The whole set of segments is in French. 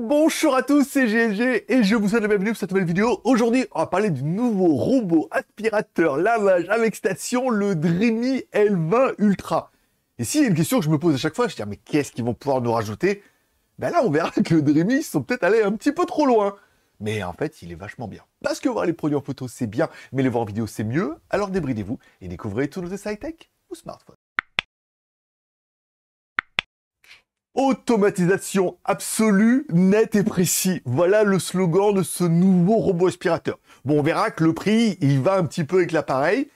Bonjour à tous, c'est GLG et je vous souhaite la bienvenue pour cette nouvelle vidéo. Aujourd'hui, on va parler du nouveau robot aspirateur lavage avec station, le Dreamy L20 Ultra. Et s'il y a une question que je me pose à chaque fois, je dis ah, mais qu'est-ce qu'ils vont pouvoir nous rajouter Ben là, on verra que le Dreamy, ils sont peut-être allés un petit peu trop loin. Mais en fait, il est vachement bien. Parce que voir les produits en photo, c'est bien, mais les voir en vidéo, c'est mieux. Alors débridez-vous et découvrez tous nos essais tech ou smartphones. Automatisation absolue, nette et précis. Voilà le slogan de ce nouveau robot aspirateur. Bon, on verra que le prix, il va un petit peu avec l'appareil.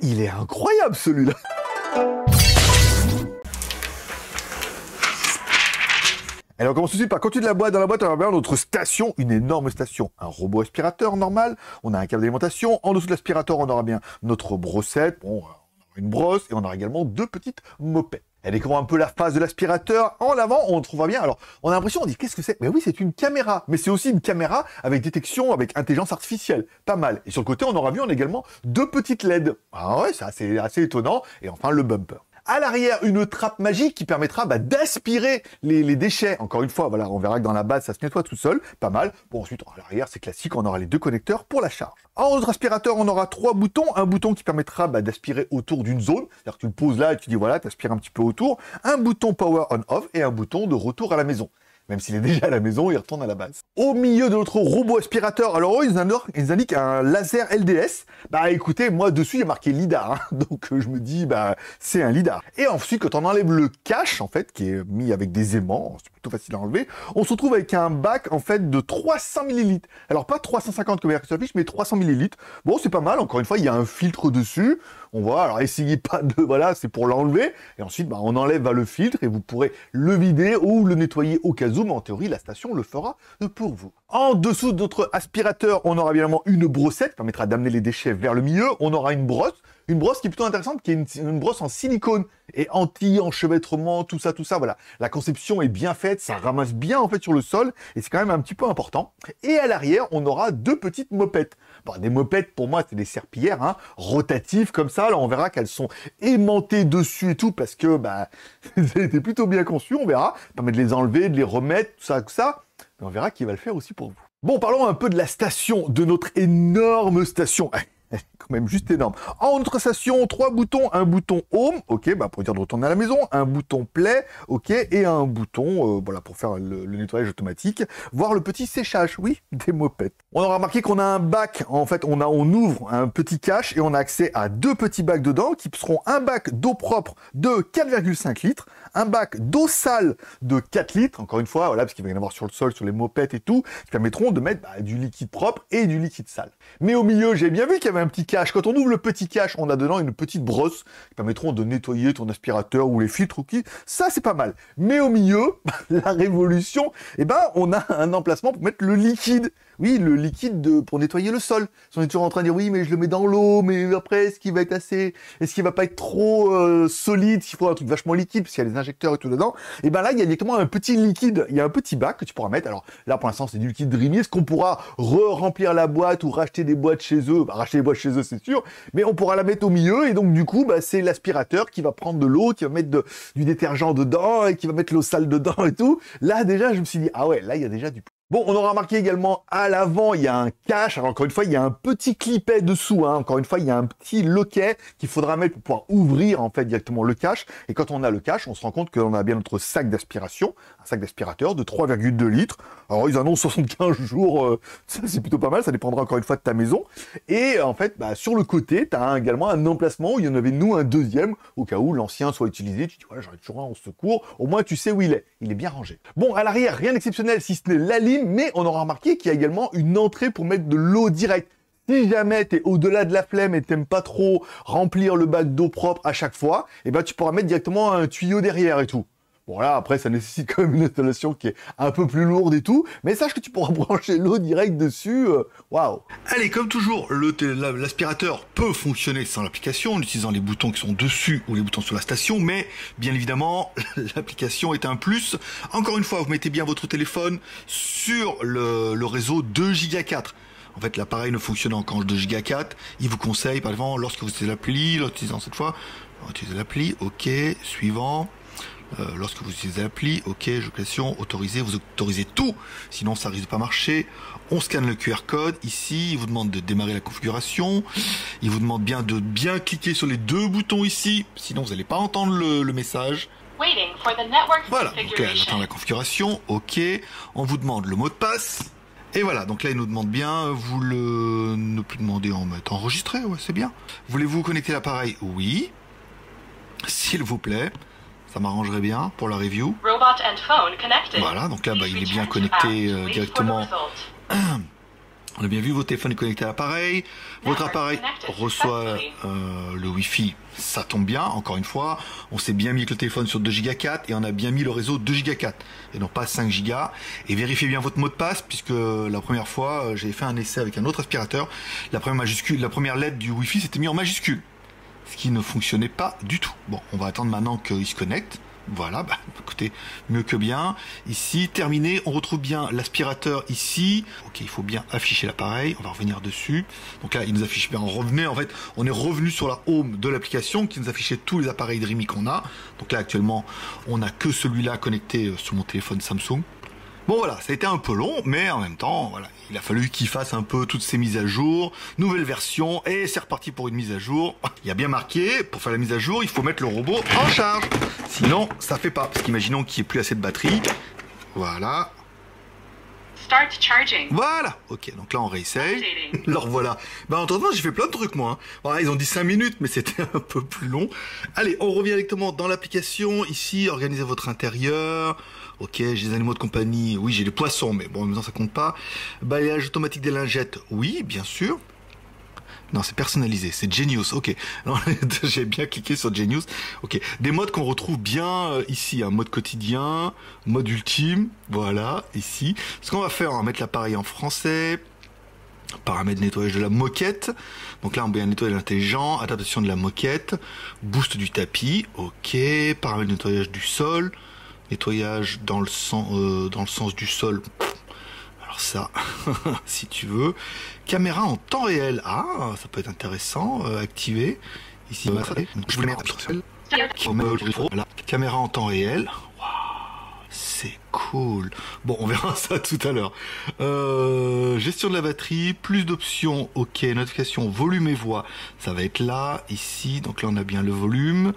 Il est incroyable celui-là. Alors on commence tout de suite par quand tu de la boîte. Dans la boîte, on bien notre station, une énorme station, un robot aspirateur normal. On a un câble d'alimentation. En dessous de l'aspirateur, on aura bien notre brossette. Bon, une brosse et on aura également deux petites mopettes. Elle découvre un peu la face de l'aspirateur. En l'avant, on trouvera bien. Alors, on a l'impression, on dit, qu'est-ce que c'est Mais oui, c'est une caméra. Mais c'est aussi une caméra avec détection, avec intelligence artificielle. Pas mal. Et sur le côté, on aura vu, on a également deux petites LED. Ah ouais, ça, c'est assez étonnant. Et enfin, le bumper à l'arrière une trappe magique qui permettra bah, d'aspirer les, déchets. Encore une fois, voilà, on verra que dans la base ça se nettoie tout seul, pas mal. Bon ensuite à l'arrière c'est classique, on aura les deux connecteurs pour la charge. En notre aspirateur, on aura trois boutons, un bouton qui permettra bah, d'aspirer autour d'une zone, c'est-à-dire que tu le poses là et tu dis voilà, tu aspires un petit peu autour, un bouton power on off et un bouton de retour à la maison. Même s'il est déjà à la maison, il retourne à la base. Au milieu de notre robot aspirateur, alors oh, ils, nous indiquent un laser LDS. Bah écoutez, moi dessus, il y a marqué LIDAR. Hein. donc euh, je me dis, bah c'est un LIDAR. Et ensuite, quand on enlève le cache, en fait, qui est mis avec des aimants, facile à enlever. On se retrouve avec un bac en fait de 300 millilitres. Alors pas 350 comme sur la mais 300 millilitres. Bon, c'est pas mal. Encore une fois, il y a un filtre dessus. On voit. Alors essayez pas de voilà, c'est pour l'enlever. Et ensuite, bah, on enlève bah, le filtre et vous pourrez le vider ou le nettoyer au cas où. Mais en théorie, la station le fera pour vous. En dessous de notre aspirateur, on aura évidemment une brossette qui permettra d'amener les déchets vers le milieu. On aura une brosse, une brosse qui est plutôt intéressante, qui est une, brosse en silicone et anti-enchevêtrement, tout ça, tout ça. Voilà, la conception est bien faite, ça ramasse bien en fait sur le sol et c'est quand même un petit peu important. Et à l'arrière, on aura deux petites mopettes. Bon, des mopettes, pour moi, c'est des serpillères, hein, rotatives comme ça. Là, on verra qu'elles sont aimantées dessus et tout, parce que, bah, ça a plutôt bien conçu, on verra. Ça permet de les enlever, de les remettre, tout ça, tout ça on verra qui va le faire aussi pour vous. Bon, parlons un peu de la station, de notre énorme station. même juste énorme. En station, trois boutons, un bouton home, ok, bah pour dire de retourner à la maison, un bouton play, ok, et un bouton, euh, voilà, pour faire le, nettoyage automatique, voir le petit séchage, oui, des mopettes. On aura remarqué qu'on a un bac, en fait, on a, on ouvre un petit cache et on a accès à deux petits bacs dedans qui seront un bac d'eau propre de 4,5 litres, un bac d'eau sale de 4 litres, encore une fois, voilà, parce qu'il va y en avoir sur le sol, sur les mopettes et tout, qui permettront de mettre bah, du liquide propre et du liquide sale. Mais au milieu, j'ai bien vu qu'il y avait un petit cache quand on ouvre le petit cache, on a dedans une petite brosse qui permettront de nettoyer ton aspirateur ou les filtres ou qui. Ça, c'est pas mal. Mais au milieu, la révolution, eh ben, on a un emplacement pour mettre le liquide. Oui, le liquide de, pour nettoyer le sol. On est toujours en train de dire oui, mais je le mets dans l'eau, mais après, est-ce qu'il va être assez, est-ce qu'il va pas être trop euh, solide, s'il faut un truc vachement liquide, parce qu'il y a les injecteurs et tout dedans. Et eh ben là, il y a directement un petit liquide, il y a un petit bac que tu pourras mettre. Alors là, pour l'instant, c'est du liquide Dreamy. Est-ce qu'on pourra re-remplir la boîte ou racheter des boîtes chez eux bah, Racheter des boîtes chez eux, c'est sûr, mais on pourra la mettre au milieu et donc du coup, bah, c'est l'aspirateur qui va prendre de l'eau, qui va mettre du détergent dedans et qui va mettre l'eau sale dedans et tout. Là, déjà, je me suis dit ah ouais, là, il y a déjà du Bon, on aura remarqué également à l'avant, il y a un cache. Alors encore une fois, il y a un petit clipet dessous. Hein. Encore une fois, il y a un petit loquet qu'il faudra mettre pour pouvoir ouvrir en fait directement le cache. Et quand on a le cache, on se rend compte qu'on a bien notre sac d'aspiration, un sac d'aspirateur de 3,2 litres. Alors ils annoncent 75 jours, euh, c'est plutôt pas mal. Ça dépendra encore une fois de ta maison. Et euh, en fait, bah, sur le côté, tu as également un emplacement où il y en avait nous un deuxième au cas où l'ancien soit utilisé. Tu dis voilà, j'en toujours un en secours. Au moins tu sais où il est. Il est bien rangé. Bon, à l'arrière, rien d'exceptionnel si ce n'est la ligne mais on aura remarqué qu'il y a également une entrée pour mettre de l'eau directe. Si jamais tu es au-delà de la flemme et t'aimes pas trop remplir le bac d'eau propre à chaque fois, eh ben tu pourras mettre directement un tuyau derrière et tout. Bon là, après, ça nécessite quand même une installation qui est un peu plus lourde et tout, mais sache que tu pourras brancher l'eau direct dessus. Euh, waouh Allez, comme toujours, l'aspirateur peut fonctionner sans l'application en utilisant les boutons qui sont dessus ou les boutons sur la station, mais bien évidemment, l'application est un plus. Encore une fois, vous mettez bien votre téléphone sur le, réseau 2 Giga 4. En fait, l'appareil ne fonctionne qu'en 2 Go 4, il vous conseille, par exemple, lorsque vous utilisez l'appli, l'utilisant cette fois, utiliser l'appli, ok, suivant, euh, lorsque vous utilisez l'appli, OK, je question, autorisez, vous autorisez tout, sinon ça risque de pas marcher. On scanne le QR code ici, il vous demande de démarrer la configuration, il vous demande bien de bien cliquer sur les deux boutons ici, sinon vous n'allez pas entendre le, message. Voilà, donc j'attends la configuration, OK, on vous demande le mot de passe. Et voilà, donc là il nous demande bien, vous le ne plus demander en mode enregistré, ouais c'est bien. Voulez-vous connecter l'appareil Oui. S'il vous plaît ça m'arrangerait bien pour la review. Voilà, donc là, bah, il est bien connecté euh, directement. On a bien vu, votre téléphone est connecté à l'appareil. Votre appareil reçoit euh, le Wi-Fi, ça tombe bien, encore une fois. On s'est bien mis le téléphone sur 2 Go 4 et on a bien mis le réseau 2 Go 4 et non pas 5 Go. Et vérifiez bien votre mot de passe puisque euh, la première fois, j'ai fait un essai avec un autre aspirateur. La première, majuscule, la première lettre du Wi-Fi s'était mise en majuscule ce qui ne fonctionnait pas du tout. Bon, on va attendre maintenant qu'il se connecte. Voilà, bah, écoutez, mieux que bien. Ici, terminé, on retrouve bien l'aspirateur ici. Ok, il faut bien afficher l'appareil, on va revenir dessus. Donc là, il nous affiche bien, on revenait, en fait, on est revenu sur la home de l'application qui nous affichait tous les appareils Dreamy qu'on a. Donc là, actuellement, on n'a que celui-là connecté euh, sur mon téléphone Samsung. Bon voilà, ça a été un peu long, mais en même temps, voilà, il a fallu qu'il fasse un peu toutes ces mises à jour, nouvelle version, et c'est reparti pour une mise à jour. Il y a bien marqué, pour faire la mise à jour, il faut mettre le robot en charge. Sinon, ça fait pas, parce qu'imaginons qu'il n'y ait plus assez de batterie. Voilà, voilà. Ok, donc là on réessaye. Alors voilà. Bah entre temps j'ai fait plein de trucs moi. Hein. Voilà, ils ont dit 5 minutes, mais c'était un peu plus long. Allez, on revient directement dans l'application. Ici, organiser votre intérieur. Ok, j'ai des animaux de compagnie. Oui, j'ai des poissons, mais bon, en même temps ça compte pas. Balayage automatique des lingettes. Oui, bien sûr. Non, c'est personnalisé, c'est Genius. Ok, j'ai bien cliqué sur Genius. Ok, des modes qu'on retrouve bien euh, ici, un hein, mode quotidien, mode ultime, voilà, ici. Ce qu'on va faire, on va mettre l'appareil en français, paramètres nettoyage de la moquette. Donc là, on bien nettoyer intelligent, adaptation de la moquette, boost du tapis, ok, paramètres nettoyage du sol, nettoyage dans le, euh, dans le sens du sol, ça, si tu veux. Caméra en temps réel. Ah, ça peut être intéressant. Euh, activer. Ici, je Caméra en temps réel. c'est cool. Bon, on verra ça tout à l'heure. Euh, gestion de la batterie, plus d'options. Ok, notification, volume et voix. Ça va être là, ici. Donc là, on a bien le volume.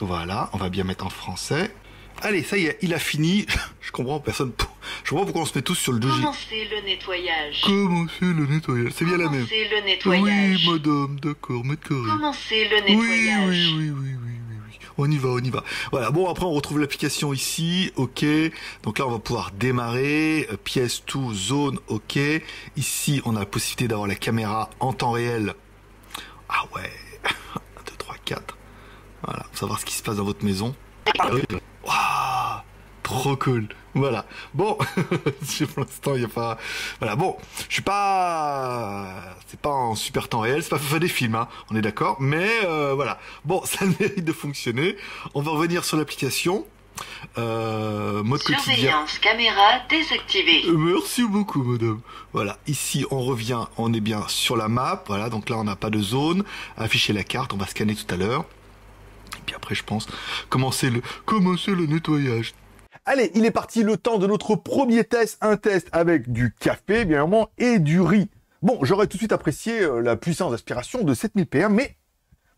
Voilà, on va bien mettre en français. Allez, ça y est, il a fini. Je comprends personne. Je comprends pourquoi on se met tous sur le 2G. Commencez le nettoyage. Commencez le nettoyage. C'est bien la même. Commencez le nettoyage. Oui, madame, d'accord, mettez. Commencez le nettoyage. Oui, oui, oui, oui, oui, oui. On y va, on y va. Voilà, bon, après, on retrouve l'application ici. OK. Donc là, on va pouvoir démarrer. Euh, pièce, tout, zone, OK. Ici, on a la possibilité d'avoir la caméra en temps réel. Ah ouais. 1, 2, 3, 4. Voilà, pour savoir ce qui se passe dans votre maison. Ah bah. Waouh Trop cool. Voilà. Bon, pour l'instant, il n'y a pas. Voilà. Bon, je suis pas. C'est pas en super temps réel, c'est pas faire des films, hein. On est d'accord. Mais euh, voilà. Bon, ça mérite de fonctionner. On va revenir sur l'application. Euh, mode Surveillance caméra désactivée. Euh, merci beaucoup, madame. Voilà, ici on revient, on est bien sur la map. Voilà, donc là on n'a pas de zone. Afficher la carte, on va scanner tout à l'heure après, je pense, commencer le, commencer le nettoyage. Allez, il est parti le temps de notre premier test, un test avec du café, bien évidemment, et du riz. Bon, j'aurais tout de suite apprécié euh, la puissance d'aspiration de 7000 PM, mais,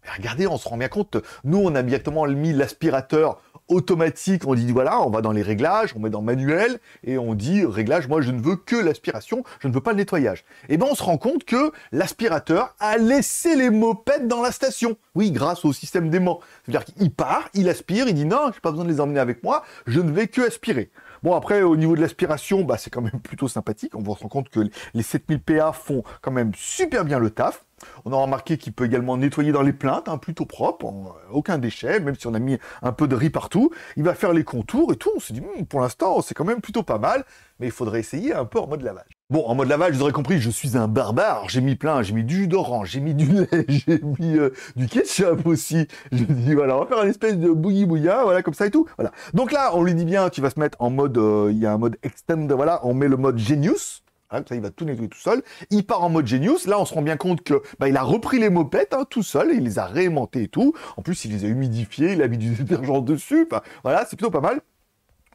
mais regardez, on se rend bien compte, nous, on a directement mis l'aspirateur automatique, on dit voilà, on va dans les réglages, on met dans manuel et on dit réglage, moi je ne veux que l'aspiration, je ne veux pas le nettoyage. Et eh ben on se rend compte que l'aspirateur a laissé les mopettes dans la station. Oui, grâce au système d'aimant. C'est-à-dire qu'il part, il aspire, il dit non, j'ai pas besoin de les emmener avec moi, je ne vais que aspirer. Bon, après, au niveau de l'aspiration, bah, c'est quand même plutôt sympathique. On se rend compte que les 7000 PA font quand même super bien le taf. On a remarqué qu'il peut également nettoyer dans les plaintes, hein, plutôt propre, euh, aucun déchet, même si on a mis un peu de riz partout. Il va faire les contours et tout. On se dit, hmm, pour l'instant, c'est quand même plutôt pas mal, mais il faudrait essayer un peu en mode lavage. Bon, en mode lavage, vous aurez compris, je suis un barbare. J'ai mis plein, j'ai mis du jus d'orange, j'ai mis du lait, j'ai mis euh, du ketchup aussi. Je dis, voilà, on va faire une espèce de bouillie bouilla, voilà, comme ça et tout. Voilà. Donc là, on lui dit bien, tu vas se mettre en mode, euh, il y a un mode extend, voilà, on met le mode genius. Hein, ça, il va tout nettoyer tout seul. Il part en mode genius. Là, on se rend bien compte que bah, il a repris les mopettes hein, tout seul, il les a réaimantés et tout. En plus, il les a humidifiés, il a mis du détergent dessus. voilà, c'est plutôt pas mal.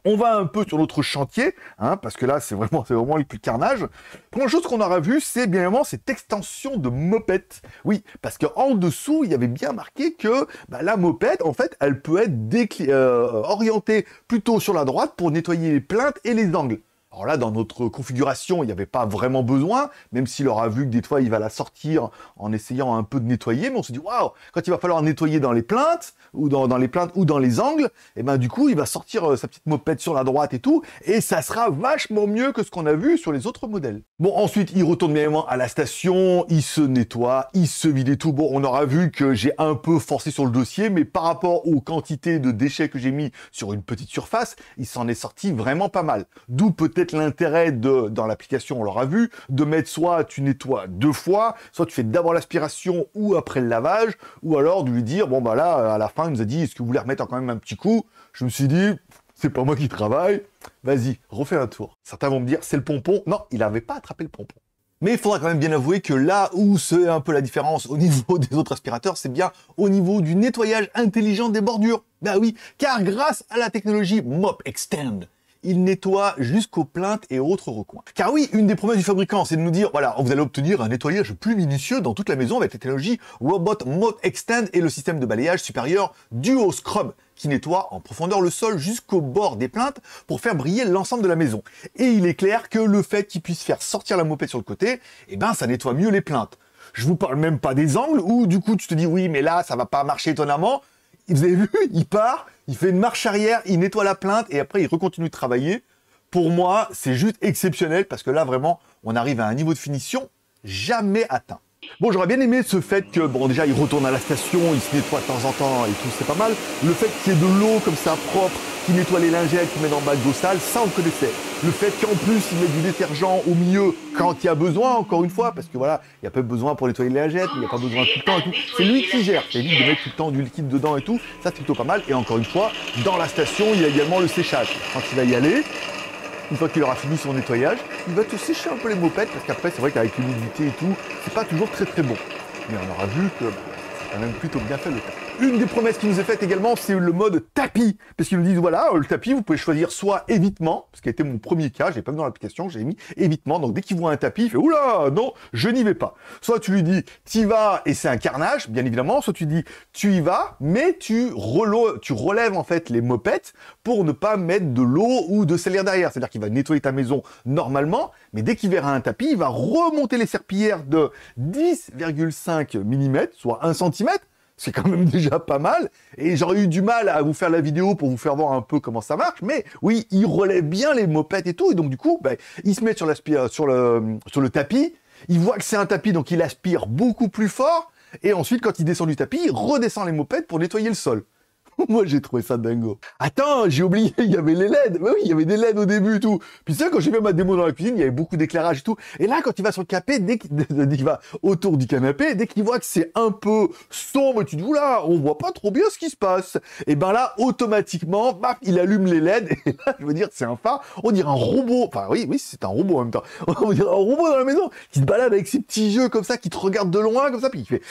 On va un peu sur notre chantier, hein, parce que là, c'est vraiment, c'est vraiment le plus carnage. Première chose qu'on aura vu, c'est bien évidemment cette extension de mopette. Oui, parce qu'en dessous, il y avait bien marqué que bah, la mopette, en fait, elle peut être euh, orientée plutôt sur la droite pour nettoyer les plaintes et les angles. Alors là, dans notre configuration, il n'y avait pas vraiment besoin, même s'il aura vu que des fois, il va la sortir en essayant un peu de nettoyer, mais on se dit, waouh, quand il va falloir nettoyer dans les plaintes, ou dans, les plaintes, ou dans les angles, et eh bien ben du coup, il va sortir euh, sa petite mopette sur la droite et tout, et ça sera vachement mieux que ce qu'on a vu sur les autres modèles. Bon, ensuite, il retourne bien évidemment à la station, il se nettoie, il se vide et tout. Bon, on aura vu que j'ai un peu forcé sur le dossier, mais par rapport aux quantités de déchets que j'ai mis sur une petite surface, il s'en est sorti vraiment pas mal. D'où peut-être peut l'intérêt de, dans l'application, on l'aura vu, de mettre soit tu nettoies deux fois, soit tu fais d'abord l'aspiration ou après le lavage, ou alors de lui dire, bon bah là, à la fin, il nous a dit, est-ce que vous voulez remettre quand même un petit coup Je me suis dit, c'est pas moi qui travaille, vas-y, refais un tour. Certains vont me dire, c'est le pompon. Non, il n'avait pas attrapé le pompon. Mais il faudra quand même bien avouer que là où c'est un peu la différence au niveau des autres aspirateurs, c'est bien au niveau du nettoyage intelligent des bordures. Bah ben oui, car grâce à la technologie Mop Extend, il nettoie jusqu'aux plaintes et autres recoins. Car oui, une des promesses du fabricant, c'est de nous dire, voilà, vous allez obtenir un nettoyage plus minutieux dans toute la maison avec la technologie Robot Mode Extend et le système de balayage supérieur Duo Scrub qui nettoie en profondeur le sol jusqu'au bord des plaintes pour faire briller l'ensemble de la maison. Et il est clair que le fait qu'il puisse faire sortir la mopette sur le côté, eh ben ça nettoie mieux les plaintes. Je vous parle même pas des angles où du coup tu te dis oui mais là ça va pas marcher étonnamment. Vous avez vu, il part, il fait une marche arrière, il nettoie la plainte et après il recontinue de travailler. Pour moi, c'est juste exceptionnel parce que là vraiment, on arrive à un niveau de finition jamais atteint. Bon, j'aurais bien aimé ce fait que, bon, déjà, il retourne à la station, il se nettoie de temps en temps et tout, c'est pas mal. Le fait qu'il y ait de l'eau comme ça propre, qui nettoie les lingettes, qui met dans le bac d'eau sale, ça, on connaissait. Le fait qu'en plus, il met du détergent au milieu quand il y a besoin, encore une fois, parce que voilà, il n'y a pas besoin pour nettoyer les lingettes, il n'y a pas besoin tout le temps et tout. C'est lui qui gère. C'est lui qui met tout le temps du liquide dedans et tout. Ça, c'est plutôt pas mal. Et encore une fois, dans la station, il y a également le séchage. Quand il va y aller, une fois qu'il aura fini son nettoyage, il va te sécher un peu les mopettes parce qu'après, c'est vrai qu'avec l'humidité et tout, c'est pas toujours très très bon. Mais on aura vu que c'est quand même plutôt bien fait le temps. Une des promesses qui nous est faite également, c'est le mode tapis. Parce qu'ils nous disent, voilà, le tapis, vous pouvez choisir soit évitement, ce qui a été mon premier cas, j'ai pas mis dans l'application, j'ai mis évitement. Donc dès qu'il voit un tapis, il fait, oula, non, je n'y vais pas. Soit tu lui dis, t'y vas et c'est un carnage, bien évidemment. Soit tu dis, tu y vas, mais tu, relèves, tu relèves en fait les mopettes pour ne pas mettre de l'eau ou de salaire derrière. C'est-à-dire qu'il va nettoyer ta maison normalement, mais dès qu'il verra un tapis, il va remonter les serpillères de 10,5 mm, soit 1 cm, c'est quand même déjà pas mal. Et j'aurais eu du mal à vous faire la vidéo pour vous faire voir un peu comment ça marche. Mais oui, il relève bien les mopettes et tout. Et donc, du coup, bah, il se met sur, le, sur le tapis. Il voit que c'est un tapis, donc il aspire beaucoup plus fort. Et ensuite, quand il descend du tapis, il redescend les mopettes pour nettoyer le sol. Moi, j'ai trouvé ça dingo. Attends, j'ai oublié, il y avait les LED. oui, il y avait des LED au début et tout. Puis ça, quand j'ai fait ma démo dans la cuisine, il y avait beaucoup d'éclairage et tout. Et là, quand il va sur le canapé, dès qu'il va autour du canapé, dès qu'il voit que c'est un peu sombre, tu te dis, là, on voit pas trop bien ce qui se passe. Et ben là, automatiquement, baf, il allume les LED. Et là, je veux dire, c'est un phare. On dirait un robot. Enfin, oui, oui, c'est un robot en même temps. On dirait un robot dans la maison qui se balade avec ses petits jeux comme ça, qui te regarde de loin comme ça, puis il fait...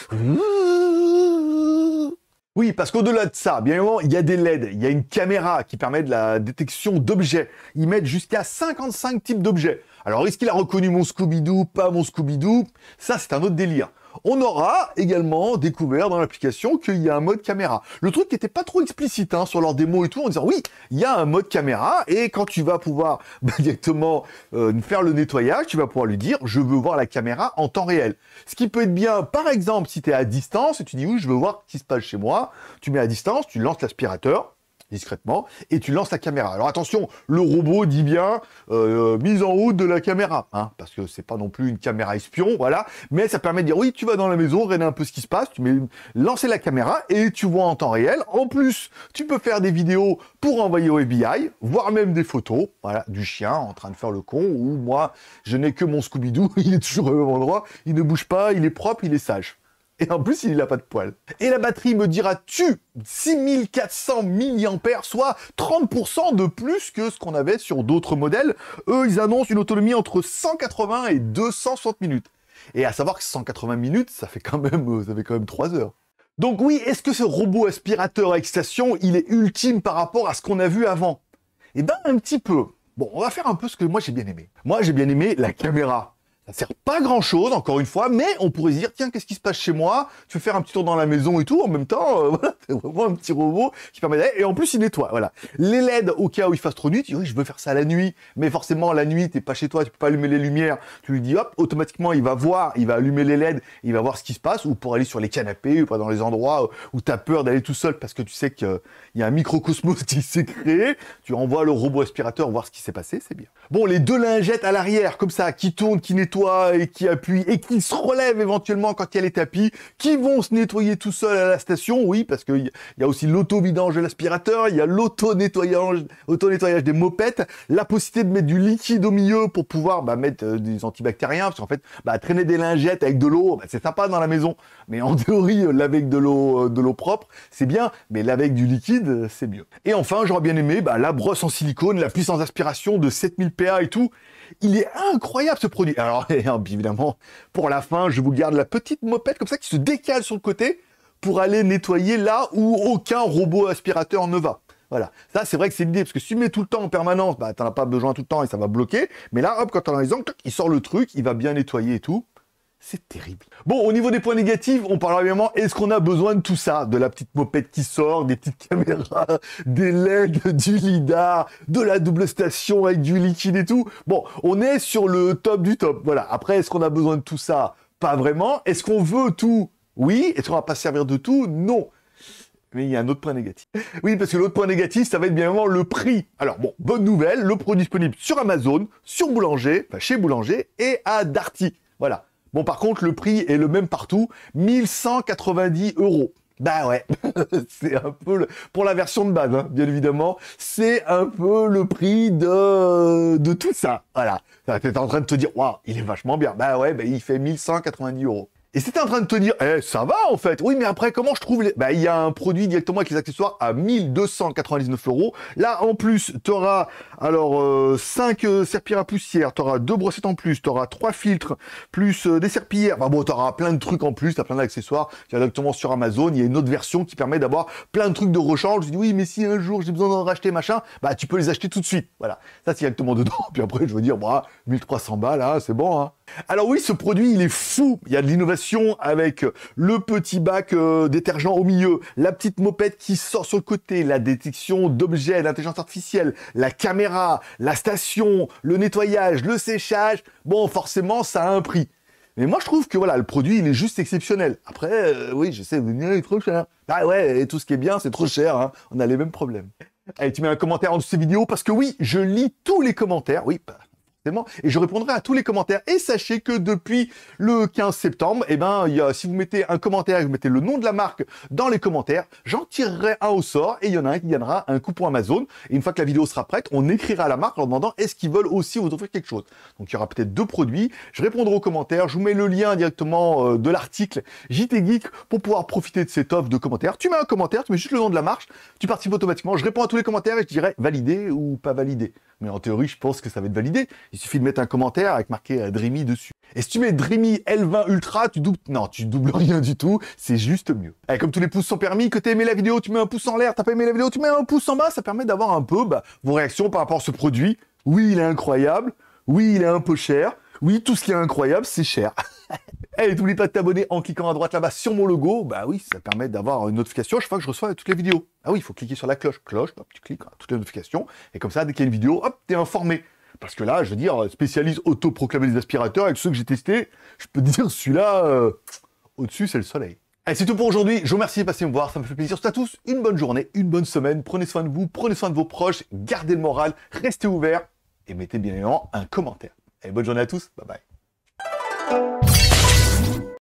Oui, parce qu'au-delà de ça, bien évidemment, il y a des LED, il y a une caméra qui permet de la détection d'objets. Ils mettent jusqu'à 55 types d'objets. Alors, est-ce qu'il a reconnu mon Scooby-Doo, pas mon Scooby-Doo Ça, c'est un autre délire on aura également découvert dans l'application qu'il y a un mode caméra. Le truc qui n'était pas trop explicite hein, sur leur démo et tout, en disant oui, il y a un mode caméra, et quand tu vas pouvoir bah, directement euh, faire le nettoyage, tu vas pouvoir lui dire je veux voir la caméra en temps réel. Ce qui peut être bien, par exemple, si tu es à distance et tu dis oui, je veux voir ce qui se passe chez moi, tu mets à distance, tu lances l'aspirateur, discrètement, et tu lances la caméra. Alors attention, le robot dit bien euh, mise en route de la caméra, hein, parce que c'est pas non plus une caméra espion, voilà, mais ça permet de dire oui, tu vas dans la maison, regarde un peu ce qui se passe, tu mets lancer la caméra et tu vois en temps réel. En plus, tu peux faire des vidéos pour envoyer au FBI, voire même des photos, voilà, du chien en train de faire le con, ou moi, je n'ai que mon Scooby-Doo, il est toujours au même endroit, il ne bouge pas, il est propre, il est sage. Et en plus, il n'a pas de poils. Et la batterie me dira-tu 6400 mAh, soit 30% de plus que ce qu'on avait sur d'autres modèles. Eux, ils annoncent une autonomie entre 180 et 260 minutes. Et à savoir que 180 minutes, ça fait quand même, euh, quand même 3 heures. Donc oui, est-ce que ce robot aspirateur à station, il est ultime par rapport à ce qu'on a vu avant Eh ben, un petit peu. Bon, on va faire un peu ce que moi j'ai bien aimé. Moi j'ai bien aimé la caméra. Ça sert pas grand chose, encore une fois, mais on pourrait dire, tiens, qu'est-ce qui se passe chez moi? Tu veux faire un petit tour dans la maison et tout, en même temps, euh, voilà, c'est vraiment un petit robot qui permet d'aller, et en plus, il nettoie, voilà. Les LED, au cas où il fasse trop nuit, tu dis, oui, je veux faire ça la nuit, mais forcément, la nuit, t'es pas chez toi, tu peux pas allumer les lumières, tu lui dis, hop, automatiquement, il va voir, il va allumer les LED, il va voir ce qui se passe, ou pour aller sur les canapés, ou pas dans les endroits euh, où tu as peur d'aller tout seul parce que tu sais qu'il euh, y a un microcosmos qui s'est créé, tu envoies le robot aspirateur voir ce qui s'est passé, c'est bien. Bon, les deux lingettes à l'arrière, comme ça, qui tournent, qui nettoient, et qui appuie et qui se relève éventuellement quand il y a les tapis, qui vont se nettoyer tout seuls à la station, oui, parce qu'il y, a aussi l'auto-vidange de l'aspirateur, il y a l'auto-nettoyage auto -nettoyage des mopettes, la possibilité de mettre du liquide au milieu pour pouvoir bah, mettre euh, des antibactériens, parce qu'en fait, bah, traîner des lingettes avec de l'eau, bah, c'est sympa dans la maison, mais en théorie, euh, laver avec de l'eau euh, de l'eau propre, c'est bien, mais laver avec du liquide, c'est mieux. Et enfin, j'aurais bien aimé la brosse en silicone, la puissance d'aspiration de 7000 PA et tout, il est incroyable ce produit. Alors, eh, évidemment, pour la fin, je vous garde la petite mopette comme ça qui se décale sur le côté pour aller nettoyer là où aucun robot aspirateur ne va. Voilà, ça c'est vrai que c'est l'idée, parce que si tu mets tout le temps en permanence, bah t'en as pas besoin tout le temps et ça va bloquer, mais là hop, quand on as les angles, il sort le truc, il va bien nettoyer et tout. C'est terrible. Bon, au niveau des points négatifs, on parlera évidemment, est-ce qu'on a besoin de tout ça De la petite mopette qui sort, des petites caméras, des legs, du LIDAR, de la double station avec du liquide et tout. Bon, on est sur le top du top. Voilà. Après, est-ce qu'on a besoin de tout ça Pas vraiment. Est-ce qu'on veut tout Oui. Est-ce qu'on va pas servir de tout Non. Mais il y a un autre point négatif. Oui, parce que l'autre point négatif, ça va être bien évidemment le prix. Alors bon, bonne nouvelle, le produit disponible sur Amazon, sur Boulanger, enfin chez Boulanger et à Darty. Voilà. Bon, par contre, le prix est le même partout, 1190 euros. Bah ouais, c'est un peu le... pour la version de base, hein, bien évidemment, c'est un peu le prix de de tout ça. Voilà, t'es en train de te dire, waouh, il est vachement bien. Bah ouais, bah, il fait 1190 euros. Et c'était en train de te dire, eh, ça va en fait. Oui, mais après, comment je trouve les... Bah, il y a un produit directement avec les accessoires à 1299 euros. Là, en plus, tu auras alors 5 euh, euh, serpillères à poussière, tu auras 2 brossettes en plus, tu auras 3 filtres, plus euh, des serpillères. Enfin bon, tu auras plein de trucs en plus, tu as plein d'accessoires. Tu directement sur Amazon, il y a une autre version qui permet d'avoir plein de trucs de rechange. Je dis, oui, mais si un jour j'ai besoin d'en racheter, machin, bah tu peux les acheter tout de suite. Voilà, ça c'est directement dedans. Puis après, je veux dire, bah, 1300 balles, là hein, c'est bon. Hein. Alors oui, ce produit, il est fou. Il y a de l'innovation avec le petit bac euh, détergent au milieu, la petite mopette qui sort sur le côté, la détection d'objets, l'intelligence artificielle, la caméra, la station, le nettoyage, le séchage. Bon, forcément, ça a un prix. Mais moi, je trouve que voilà, le produit, il est juste exceptionnel. Après, euh, oui, je sais, il est trop cher. Bah ouais, et tout ce qui est bien, c'est trop cher. Hein. On a les mêmes problèmes. Allez, tu mets un commentaire en dessous de ces vidéos parce que oui, je lis tous les commentaires. Oui, et je répondrai à tous les commentaires. Et sachez que depuis le 15 septembre, eh ben, si vous mettez un commentaire et vous mettez le nom de la marque dans les commentaires, j'en tirerai un au sort et il y en a un qui gagnera un coupon Amazon. Et une fois que la vidéo sera prête, on écrira à la marque en leur demandant est-ce qu'ils veulent aussi vous offrir quelque chose. Donc il y aura peut-être deux produits. Je répondrai aux commentaires, je vous mets le lien directement euh, de l'article JT Geek pour pouvoir profiter de cette offre de commentaires. Tu mets un commentaire, tu mets juste le nom de la marque, tu participes automatiquement. Je réponds à tous les commentaires et je dirai validé ou pas validé mais en théorie, je pense que ça va être validé. Il suffit de mettre un commentaire avec marqué euh, Dreamy dessus. Et si tu mets Dreamy L20 Ultra, tu doubles... Non, tu doubles rien du tout, c'est juste mieux. Et comme tous les pouces sont permis, que t'as aimé la vidéo, tu mets un pouce en l'air, t'as pas aimé la vidéo, tu mets un pouce en bas, ça permet d'avoir un peu bah, vos réactions par rapport à ce produit. Oui, il est incroyable. Oui, il est un peu cher. Oui, tout ce qui est incroyable, c'est cher. Et eh, n'oublie pas de t'abonner en cliquant à droite là-bas sur mon logo. Bah oui, ça permet d'avoir une notification chaque fois que je reçois toutes les vidéos. Ah oui, il faut cliquer sur la cloche. Cloche, hop, tu cliques, hein, toutes les notifications. Et comme ça, dès qu'il y a une vidéo, hop, t'es informé. Parce que là, je veux dire, spécialiste autoproclamé des aspirateurs, avec ceux que j'ai testés, je peux te dire, celui-là, euh, au-dessus, c'est le soleil. Allez, eh, c'est tout pour aujourd'hui. Je vous remercie de passer me voir. Ça me fait plaisir. C'est à tous une bonne journée, une bonne semaine. Prenez soin de vous, prenez soin de vos proches, gardez le moral, restez ouverts et mettez bien évidemment un commentaire. et eh, bonne journée à tous. Bye bye.